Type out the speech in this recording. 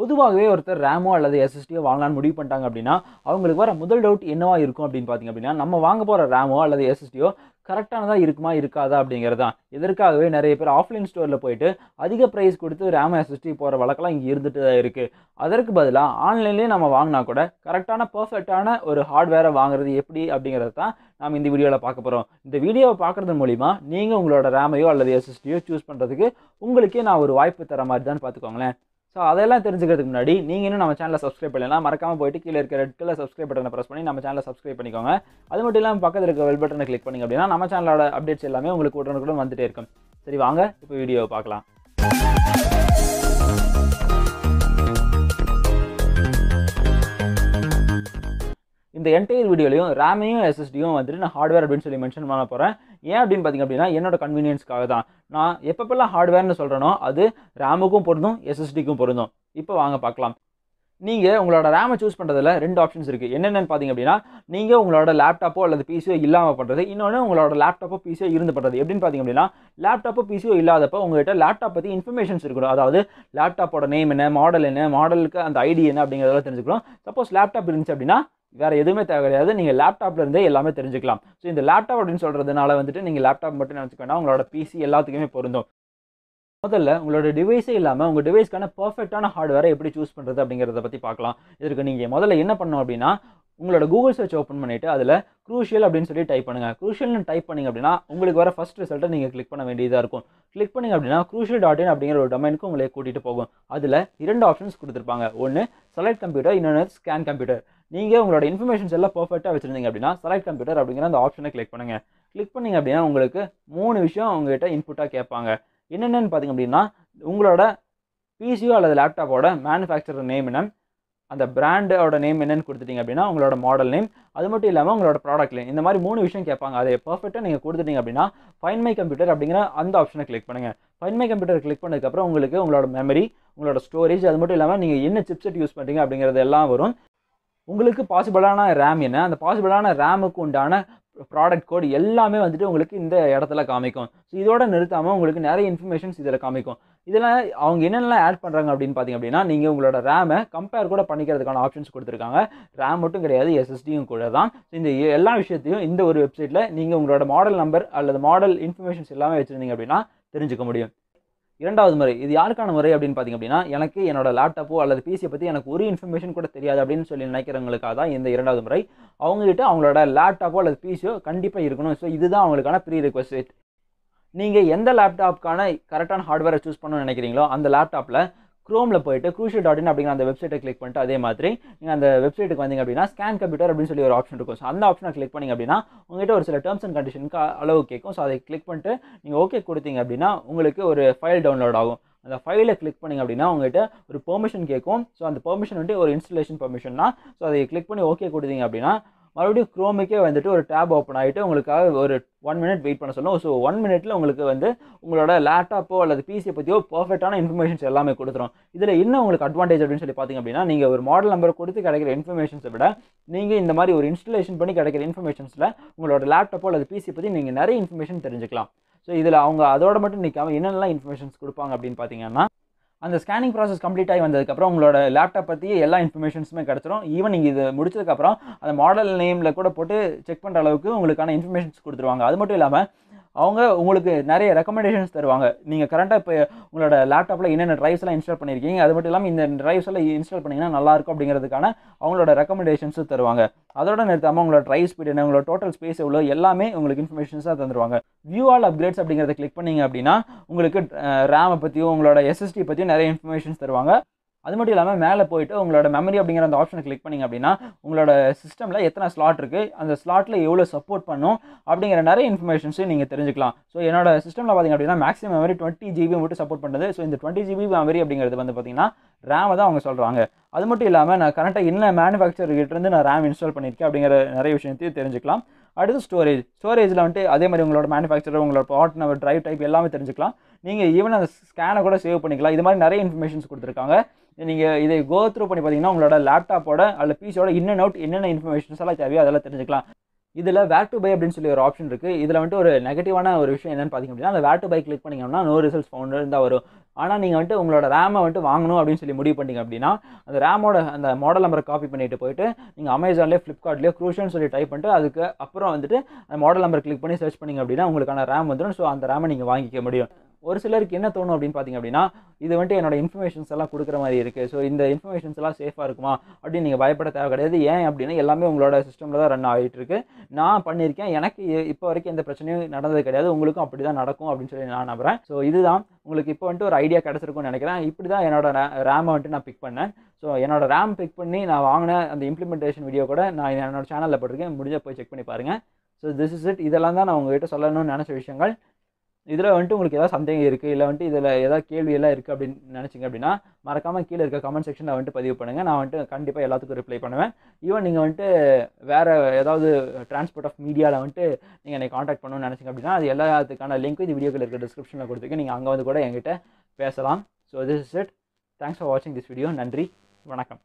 பொதுவாகவே ஒருத்தர் ரேமோ அல்லது எஸ்எஸ்டியோ வாங்கலான்னு முடிவு பண்ணிட்டாங்க அப்படின்னா அவங்களுக்கு வர முதல் டவுட் என்னவா இருக்கும் அப்படின்னு பார்த்தீங்க அப்படின்னா நம்ம வாங்க போகிற ரேமோ அல்லது எஸ்எஸ்டியோ கரெக்டானதாக இருக்குமா இருக்காதா அப்படிங்கிறது தான் இதற்காகவே நிறைய பேர் ஆஃப்லைன் ஸ்டோரில் போயிட்டு அதிக ப்ரைஸ் கொடுத்து ரேம் எஸ்எஸ்டி போகிற வழக்கெல்லாம் இங்கே இருந்துட்டு தான் இருக்குது அதற்கு பதிலாக ஆன்லைன்லேயே நம்ம வாங்கினா கூட கரெக்டான பர்ஃபெக்டான ஒரு ஹார்ட்வேரை வாங்குறது எப்படி அப்படிங்கிறது தான் நாம் இந்த வீடியோவில் பார்க்க போகிறோம் இந்த வீடியோவை பார்க்குறது மூலிமா நீங்கள் உங்களோட ரேமையோ அல்லது எஸ்எஸ்டியோ சூஸ் பண்ணுறதுக்கு உங்களுக்கே நான் ஒரு வாய்ப்பு தர மாதிரி தான் பார்த்துக்கோங்களேன் ஸோ அதெல்லாம் தெரிஞ்சுக்கிறதுக்கு முன்னாடி நீங்கள் இன்னும் நம்ம சேனலை சப்ஸ்கிரைப் பண்ணலாம் மறக்காமல் போயிட்டு கீழே இருக்கிற ரெட் கலர் சப்ஸ்கிரைப் பட்டனை ப்ரெஸ் பண்ணி நம்ம சேனலை சப்ஸ்கிரைப் பண்ணிக்கோங்க அது மட்டும் இல்லாமல் பக்கத்தில் இருக்க வெல் பட்டனை கிளிக் பண்ணிங்க அப்படின்னா நம்ம சேனலோட அப்டேட்ஸ் எல்லாமே உங்களுக்கு உடனுக்குடன் வந்துட்டே இருக்கும் சரி வாங்க இப்போ வீடியோவை பார்க்கலாம் இந்த என்டையர் வீடியோலையும் ரேமையும் எஸ்எஸ்டியும் வந்துட்டு நான் ஹார்ட்வேர் அப்படின்னு சொல்லி மென்ஷன் பண்ண போகிறேன் ஏன் அப்படின்னு பார்த்திங்க அப்படின்னா என்னோட கன்வீனியன்ஸ்க்காக தான் நான் எப்பப்பெல்லாம் ஹார்ட்வேர்னு சொல்கிறேனோ அது ரேமுக்கும் பொருந்தும் எஸ்எஸ்டிக்கும் பொருந்தும் இப்போ வாங்க பார்க்கலாம் நீங்கள் உங்களோட ரேமை சூஸ் பண்ணுறதுல ரெண்டு ஆப்ஷன்ஸ் இருக்குது என்னென்னு பார்த்திங்க அப்படின்னா நீங்கள் உங்களோட லேப்டாப்போ அல்லது பிசியோ இல்லாமல் பண்ணுறது இன்னொன்று உங்களோட லேப்டாப்போ பிசியோ இருந்து பண்ணுறது எப்படின்னு பார்த்திங்க அப்படின்னா லேப்டாப்போ பிசியோ இல்லாதப்போ உங்கள்கிட்ட லேப்டாப் பற்றி இன்ஃபர்மேஷன்ஸ் இருக்கணும் அதாவது லேப்டாப்போட நேம் என்ன மாடல் என்ன மாடலுக்கு அந்த ஐடி என்ன அப்படிங்கிறதெல்லாம் தெரிஞ்சுக்கணும் சப்போஸ் லேப்டாப் இருந்துச்சு அப்படின்னா வேறு எதுவுமே தேவை கிடையாது நீங்கள் லேப்டாப்ல இருந்தே எல்லாமே தெரிஞ்சுக்கலாம் ஸோ இந்த லேப்டாப் அப்படின்னு சொல்கிறதுனால வந்துட்டு நீங்கள் லேப்டாப் மட்டும் நினச்சிக்க உங்களோட பிசி எல்லாத்துக்குமே பொருந்தும் முதல்ல உங்களோட டிவைஸே இல்லாமல் உங்கள் டிவைஸ்க்கான பர்ஃபெக்டான ஹார்ட்வேரை எப்படி சூஸ் பண்ணுறது அப்படிங்கிறத பற்றி பார்க்கலாம் இதற்கு நீங்கள் முதல்ல என்ன பண்ணணும் அப்படின்னா உங்களோட கூகுள் சர்ச் ஓப்பன் பண்ணிவிட்டு அதில் க்ரூஷியல் அப்படின்னு சொல்லி டைப் பண்ணுங்கள் க்ரூஷியல்னு டைப் பண்ணிங்க அப்படின்னா உங்களுக்கு வர ஃபஸ்ட் ரிசல்ட்டை நீங்கள் கிளிக் பண்ண வேண்டியதாக இருக்கும் கிளிக் பண்ணிங்க அப்படின்னா க்ரூஷியல் டாட் இன் அப்படிங்கிற ஒரு டொமைனுக்கு உங்களை கூட்டிகிட்டு போகும் அதில் இரண்டு ஆப்ஷன்ஸ் கொடுத்துருப்பாங்க ஒன்று செலக்ட் கம்ப்யூட்டர் இன்னொன்று ஸ்கேன் கம்ப்யூட்டர் நீங்கள் உங்களோட இன்ஃபர்மேஷன்ஸ் எல்லாம் பர்ஃபெக்டாக வச்சுருந்தீங்க அப்படின்னா செலக்ட் கம்ப்யூட்டர் அப்படிங்கிற அந்த ஆப்ஷனை கிளிக் பண்ணுங்கள் கிளிக் பண்ணிங்க அப்படின்னா உங்களுக்கு மூணு விஷயம் அவங்ககிட்ட இன்புட்டாக கேட்பாங்க என்னென்னு பார்த்தீங்க அப்படின்னா உங்களோட பிசியோ அல்லது லேப்டாப்போட மேனுஃபேக்சர் நேம் என்ன அந்த பிராண்டோட நேம் என்னென்னு கொடுத்துட்டிங்க அப்படின்னா உங்களோட மாடல் நேம் அது மட்டும் இல்லாமல் உங்களோட ப்ராடக்ட் நேம் இந்த மாதிரி மூணு விஷயம் கேட்பாங்க அதை பர்ஃபெக்டாக நீங்கள் கொடுத்துட்டீங்க அப்படின்னா ஃபைன் மை கம்ப்யூட்டர் அப்படிங்கிற அந்த ஆப்ஷனை கிளிக் பண்ணுங்கள் ஃபைன் மை கம்ப்யூட்டர் கிளிக் பண்ணதுக்கப்புறம் உங்களுக்கு உங்களோட மெமரி உங்களோட ஸ்டோரேஜ் அது மட்டும் இல்லாமல் நீங்கள் என்ன சிப்செட் யூஸ் பண்ணுறீங்க அப்படிங்கிறது எல்லாம் வரும் உங்களுக்கு பாசிபிளான ரேம் என்ன அந்த பாசிபிளான ரேமுக்கு உண்டான ப்ராடக்ட் கோடு எல்லாமே வந்துட்டு உங்களுக்கு இந்த இடத்துல காமிக்கும் ஸோ இதோட நிறுத்தாமல் உங்களுக்கு நிறைய இன்ஃபர்மேஷன்ஸ் இதில் காமிக்கும் இதெல்லாம் அவங்க என்னென்னலாம் ஆட் பண்ணுறாங்க அப்படின்னு பார்த்தீங்க அப்படின்னா நீங்கள் உங்களோட ரேமை கம்பேர் கூட பண்ணிக்கிறதுக்கான ஆப்ஷன்ஸ் கொடுத்துருக்காங்க ரேம் மட்டும் கிடையாது எஸ்எஸ்டியும் கூட தான் ஸோ இந்த எல்லா விஷயத்தையும் இந்த ஒரு வெப்சைட்டில் நீங்கள் உங்களோட மாடல் நம்பர் அல்லது மாடல் இன்ஃபர்மேஷன்ஸ் எல்லாமே வச்சுருந்தீங்க அப்படின்னா தெரிஞ்சுக்க முடியும் இரண்டாவது முறை இது யாருக்கான முறை அப்படின்னு பார்த்திங்க அப்படின்னா எனக்கு என்னோட லேப்டாப்போ அல்லது பிசியை பற்றி எனக்கு ஒரு இன்ஃபர்மேஷன் கூட தெரியாது அப்படின்னு சொல்லி நினைக்கிறவங்களுக்காக தான் இந்த இரண்டாவது முறை அவங்ககிட்ட அவங்களோட லேப்டாப்போ அல்லது பிசியோ கண்டிப்பாக இருக்கணும் ஸோ இதுதான் அவங்களுக்கான ப்ரீ ரிக்வஸ்ட் நீங்கள் எந்த லேப்டாப்க்கான கரெக்டான ஹார்ட்வேரை சூஸ் பண்ணணும்னு நினைக்கிறீங்களோ அந்த லேப்டாப்பில் க்ரோமில் போயிட்டு க்ரூஷியல் டாட் இன் அப்படிங்கிற அந்த வெப்சைட்டை கிளிக் பண்ணிட்டு அதே மாதிரி நீங்கள் அந்த வெப்சைட்டுக்கு வந்தீங்க அப்படின்னா ஸ்கேன் கம்ப்யூட்டர் அப்படின்னு சொல்லி ஒரு ஆப்ஷன் இருக்கும் ஸோ அந்த ஆப்ஷனை கிளிக் பண்ணிங்க அப்படின்னா உங்கள்கிட்ட ஒரு சில டேர்ம்ஸ் அண்ட் கண்டிஷனுக்கு அளவு கேட்கும் ஸோ அதை கிளிக் பண்ணிட்டு நீங்கள் ஓகே கொடுத்தீங்க அப்படின்னா உங்களுக்கு ஒரு ஃபைல் டவுன்லோட் ஆகும் அந்த ஃபைலை கிளிக் பண்ணிங்க அப்படின்னா உங்கள்கிட்ட ஒரு பெர்மிஷன் கேட்கும் ஸோ அந்த பெர்மிஷன் வந்துட்டு ஒரு இன்ஸ்டலேஷன் பெர்மிஷன்னா ஸோ அதை கிளிக் பண்ணி ஓகே கொடுத்தீங்க அப்படின்னா மறுபடியும் குரோமுக்கே வந்துட்டு ஒரு டேப் ஓப்பன் ஆகிட்டு உங்களுக்காக ஒரு ஒன் மினிட் வெயிட் பண்ண சொல்லணும் ஸோ ஒன் மினிட்ல உங்களுக்கு வந்து உங்களோட லேப்டாப்போ அல்லது பிசியை பற்றியோ பர்ஃபெக்டான இன்ஃபர்மேஷன்ஸ் எல்லாமே கொடுத்துரும் இதில் என்ன உங்களுக்கு அட்வான்டேஜ் அப்படின்னு சொல்லி பார்த்தீங்க அப்படின்னா நீங்கள் ஒரு மாடல் நம்பர் கொடுத்து கிடைக்கிற இன்ஃபர்மேஷன்ஸை விட நீங்கள் இந்த மாதிரி ஒரு இன்ஸ்டலேஷன் பண்ணி கிடைக்கிற இன்ஃபர்மேஷன்ஸில் உங்களோட லேப்டாப்போ அல்லது பிசியை பற்றி நீங்கள் நிறைய இன்ஃபர்மேஷன் தெரிஞ்சுக்கலாம் ஸோ இதில் அவங்க அதோட மட்டும் நிற்காமல் என்னென்னலாம் இன்ஃபர்மேஷன்ஸ் கொடுப்பாங்க அப்படின்னு பார்த்தீங்கன்னா அந்த ஸ்கேனிங் ப்ராசஸ் கம்ப்ளீட் ஆகி வந்ததுக்கப்புறம் உங்களோட லேப்டாப் பற்றி எல்லா இன்ஃபர்மேஷன்ஸுமே கிடச்சிரும் ஈவன் நீங்கள் இது முடிச்சதுக்கப்புறம் அந்த மாடல் நேமில் கூட போட்டு செக் பண்ணுற அளவுக்கு உங்களுக்கான இன்ஃபர்மேஷன்ஸ் கொடுத்துருவாங்க அது மட்டும் இல்லாமல் அவங்க உங்களுக்கு நிறைய ரெக்கமெண்டேஷன்ஸ் தருவாங்க நீங்கள் கரண்ட்டாக இப்போ உங்களோட லேப்டாப்பில் என்னென்ன ட்ரைவ்ஸ்லாம் இன்ஸ்டால் பண்ணியிருக்கீங்க அது மட்டும் இல்லாமல் இந்த ட்ரைவ்ஸ் எல்லாம் இன்ஸ்டால் பண்ணிங்கன்னா நல்லாயிருக்கும் அப்படிங்கிறதுக்கான அவங்களோட ரெக்கமெண்டேஷன்ஸும் தருவாங்க அதோட நிறுத்தாமல் உங்களோட ட்ரைவ் ஸ்பீட் என்ன உங்களோட டோட்டல் ஸ்பேஸ் எவ்வளோ எல்லாமே உங்களுக்கு இன்ஃபர்மேஷன்ஸாக தந்துருவாங்க வியூ ஆல் அப்கிரேட்ஸ் அப்படிங்கிறத கிளிக் பண்ணிங்க அப்படின்னா உங்களுக்கு ரேமை பற்றியும் உங்களோட எஸ்எஸ்டி பற்றியும் நிறைய இன்ஃபர்மேஷன்ஸ் தருவாங்க அது மட்டும் இல்லாமல் மேலே போயிட்டு உங்களோட மெமரி அப்படிங்கிற அந்த ஆப்ஷனை கிளிக் பண்ணிங்க அப்படின்னா உங்களோட சிஸ்டமில் எத்தனை ஸ்லாட் இருக்குது அந்த ஸ்லாட்டில் எவ்வளோ சப்போர்ட் பண்ணும் அப்படிங்கிற நிறைய இன்ஃபர்மேஷன்ஸும் நீங்கள் தெரிஞ்சுக்கலாம் ஸோ என்னோட சிஸ்டமில் பார்த்திங்க அப்படின்னா மேக்ஸிமம் மெமரி டுவெண்ட்டி ஜிபி மட்டும் சப்போர்ட் பண்ணுறது ஸோ இந்த டுவெண்ட்டி ஜிபி மெமரி அப்படிங்கிறது வந்து பார்த்திங்கன்னா ரேமை தான் அவங்க சொல்கிறாங்க அது மட்டும் இல்லாமல் நான் கரெக்டாக என்ன மேனுஃபேக்சர்கிட்டேருந்து நான் ரேம் இன்ஸ்டால் பண்ணியிருக்கேன் அப்படிங்கிற நிறைய விஷயத்தையும் தெரிஞ்சுக்கலாம் அடுத்து ஸ்டோரேஜ் ஸ்டோரேஜில் வந்துட்டு அதே மாதிரி உங்களோட மேனுஃபேக்சர் உங்களோட பார்ட் நம்பர் ட்ரைவ் டைப் எல்லாமே தெரிஞ்சுக்கலாம் நீங்கள் ஈவன் அந்த ஸ்கேனை கூட சேவ் பண்ணிக்கலாம் இது மாதிரி நிறைய இன்ஃபர்மேஷன்ஸ் கொடுத்துருக்காங்க நீங்கள் இதை கோத்ரூ பண்ணி பார்த்தீங்கன்னா உங்களோட லேப்டாப்போட அல்ல பிசியோட இன் அண்ட் அவுட் என்னென்ன இன்ஃபர்மேஷன்ஸ் எல்லாம் தேவையோ அதெல்லாம் தெரிஞ்சுக்கலாம் இதில் வேட் டு பை அப்படின்னு சொல்லி ஒரு ஆப்ஷன் இருக்குது இதில் வந்துட்டு ஒரு நெகட்டிவான ஒரு விஷயம் என்னென்னு பார்த்தீங்க அப்படின்னா அந்த வேட் டு பை கிளிக் பண்ணிங்கன்னா நோ ரிசல்ட்ஸ் ஃபவுண்டர் இருந்தால் வரும் ஆனால் நீங்கள் வந்துட்டு உங்களோட ரேமை வந்துட்டு வாங்கணும் அப்படின்னு சொல்லி முடிவு பண்ணிங்க அப்படின்னா அந்த ரேமோட அந்த மாடல் நம்பரை காப்பி பண்ணிட்டு போயிட்டு நீங்கள் அமேசான்லேயே ஃப்ளிப்கார்ட்லேயே க்ரூஷன் சொல்லி டைப் பண்ணிட்டு அதுக்கு அப்புறம் வந்துட்டு அந்த மாடல் நம்பர் கிளிக் பண்ணி சர்ச் பண்ணிங்க அப்படின்னா உங்களுக்கான ரேம் வந்துடும் ஸோ அந்த ரேமை நீங்கள் வாங்கிக்க முடியும் ஒரு சிலருக்கு என்ன தோணும் அப்படின்னு பார்த்தீங்க அப்படின்னா இது வந்துட்டு என்னோட இன்ஃபர்மேஷன்ஸ் எல்லாம் கொடுக்குற மாதிரி இருக்குது ஸோ இந்த இன்ஃபர்மேஷன்ஸ் எல்லாம் சேஃபாக இருக்குமா அப்படின்னு நீங்கள் பயப்பட தேவை கிடையாது ஏன் அப்படின்னா எல்லாமே உங்களோட சிஸ்டமில் தான் ரன் ஆகிட்டு இருக்கு நான் பண்ணியிருக்கேன் எனக்கு இப்போ வரைக்கும் எந்த பிரச்சனையும் நடந்தது கிடையாது உங்களுக்கும் அப்படி தான் நடக்கும் அப்படின்னு சொல்லி நான் நம்புகிறேன் ஸோ இதுதான் உங்களுக்கு இப்போ வந்துட்டு ஒரு ஐடியா கிடச்சிருக்கும்னு நினைக்கிறேன் இப்படி தான் என்னோட ரேமை வந்துட்டு நான் பிக் பண்ணேன் ஸோ என்னோட ரேம் பிக் பண்ணி நான் வாங்கின அந்த இம்ப்ளிமெண்டேஷன் வீடியோ கூட நான் என்னோட சேனலில் போட்டிருக்கேன் முடிஞ்ச போய் செக் பண்ணி பாருங்கள் ஸோ திஸ் இஸ் இட் இதெல்லாம் தான் நான் உங்ககிட்ட சொல்லணும்னு நினச்ச விஷயங்கள் இதில் வந்துட்டு உங்களுக்கு ஏதாவது சந்தேகம் இருக்குது இல்லை வந்துட்டு இதில் ஏதாவது கேள்வியெல்லாம் இருக்குது அப்படின்னு நினச்சிங்க அப்படின்னா மறக்காமல் கீழே இருக்க கமெண்ட் செக்ஷனில் வந்துட்டு பதிவு பண்ணுங்கள் நான் வந்துட்டு கண்டிப்பாக எல்லாத்துக்கும் ரிப்ளை பண்ணுவேன் ஈவன் நீங்கள் வந்துட்டு வேறு ஏதாவது டிரான்ஸ்போர்ட் ஆஃப் மீடியாவில் வந்துட்டு நீங்கள் என்னை காண்டாக்ட் பண்ணணும்னு நினச்சிங்க அப்படின்னா அது எல்லாத்துக்கான லிங்க் இது வீடியோக்கில் இருக்க டிஸ்கிரிப்ஷனில் கொடுத்துருக்கு நீங்கள் அங்கே வந்து கூட என்கிட்ட பேசலாம் so this is it thanks for வாட்சிங் திஸ் வீடியோ நன்றி வணக்கம்